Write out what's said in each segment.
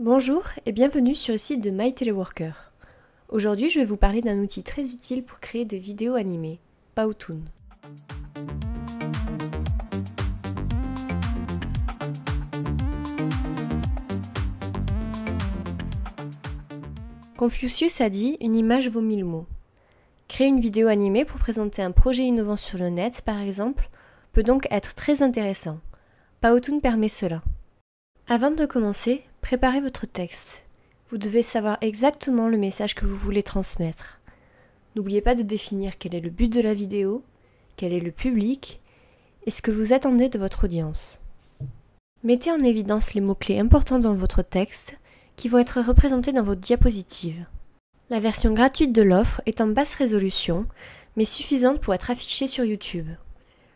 Bonjour et bienvenue sur le site de My Aujourd'hui, je vais vous parler d'un outil très utile pour créer des vidéos animées, Powtoon. Confucius a dit Une image vaut mille mots. Créer une vidéo animée pour présenter un projet innovant sur le net, par exemple, peut donc être très intéressant. Powtoon permet cela. Avant de commencer, Préparez votre texte. Vous devez savoir exactement le message que vous voulez transmettre. N'oubliez pas de définir quel est le but de la vidéo, quel est le public et ce que vous attendez de votre audience. Mettez en évidence les mots-clés importants dans votre texte qui vont être représentés dans votre diapositive. La version gratuite de l'offre est en basse résolution, mais suffisante pour être affichée sur YouTube.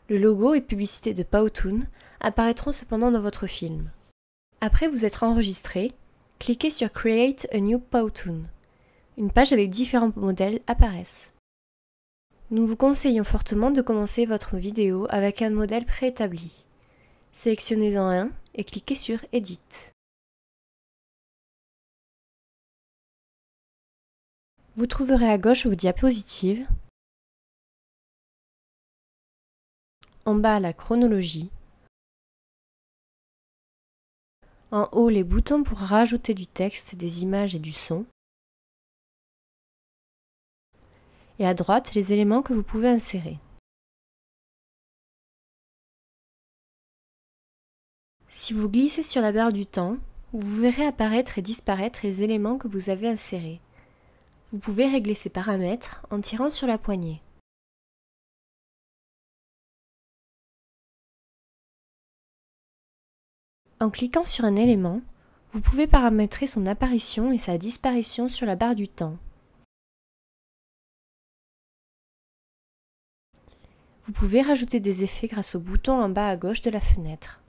Le logo et publicité de Powtoon apparaîtront cependant dans votre film. Après vous être enregistré, cliquez sur Create a new Powtoon. Une page avec différents modèles apparaissent. Nous vous conseillons fortement de commencer votre vidéo avec un modèle préétabli. Sélectionnez-en un et cliquez sur Edit. Vous trouverez à gauche vos diapositives, en bas la chronologie En haut, les boutons pour rajouter du texte, des images et du son. Et à droite, les éléments que vous pouvez insérer. Si vous glissez sur la barre du temps, vous verrez apparaître et disparaître les éléments que vous avez insérés. Vous pouvez régler ces paramètres en tirant sur la poignée. En cliquant sur un élément, vous pouvez paramétrer son apparition et sa disparition sur la barre du temps. Vous pouvez rajouter des effets grâce au bouton en bas à gauche de la fenêtre.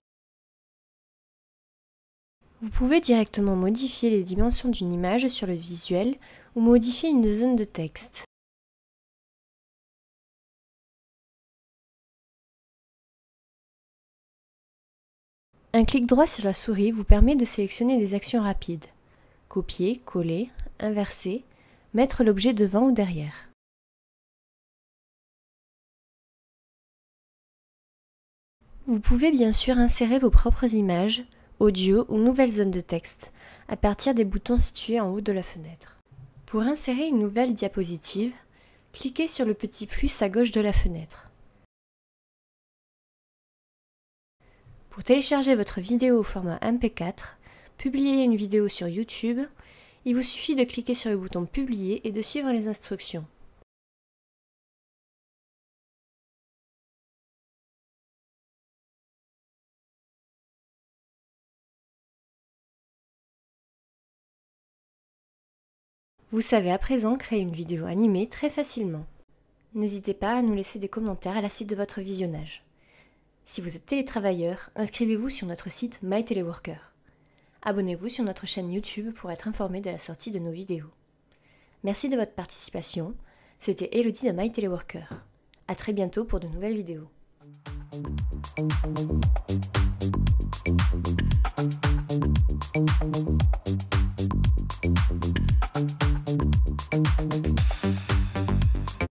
Vous pouvez directement modifier les dimensions d'une image sur le visuel ou modifier une zone de texte. Un clic droit sur la souris vous permet de sélectionner des actions rapides. Copier, coller, inverser, mettre l'objet devant ou derrière. Vous pouvez bien sûr insérer vos propres images, audio ou nouvelles zones de texte à partir des boutons situés en haut de la fenêtre. Pour insérer une nouvelle diapositive, cliquez sur le petit plus à gauche de la fenêtre. Pour télécharger votre vidéo au format MP4, publier une vidéo sur YouTube, il vous suffit de cliquer sur le bouton Publier et de suivre les instructions. Vous savez à présent créer une vidéo animée très facilement. N'hésitez pas à nous laisser des commentaires à la suite de votre visionnage. Si vous êtes télétravailleur, inscrivez-vous sur notre site MyTeleworker. Abonnez-vous sur notre chaîne YouTube pour être informé de la sortie de nos vidéos. Merci de votre participation. C'était Elodie de MyTeleworker. A très bientôt pour de nouvelles vidéos.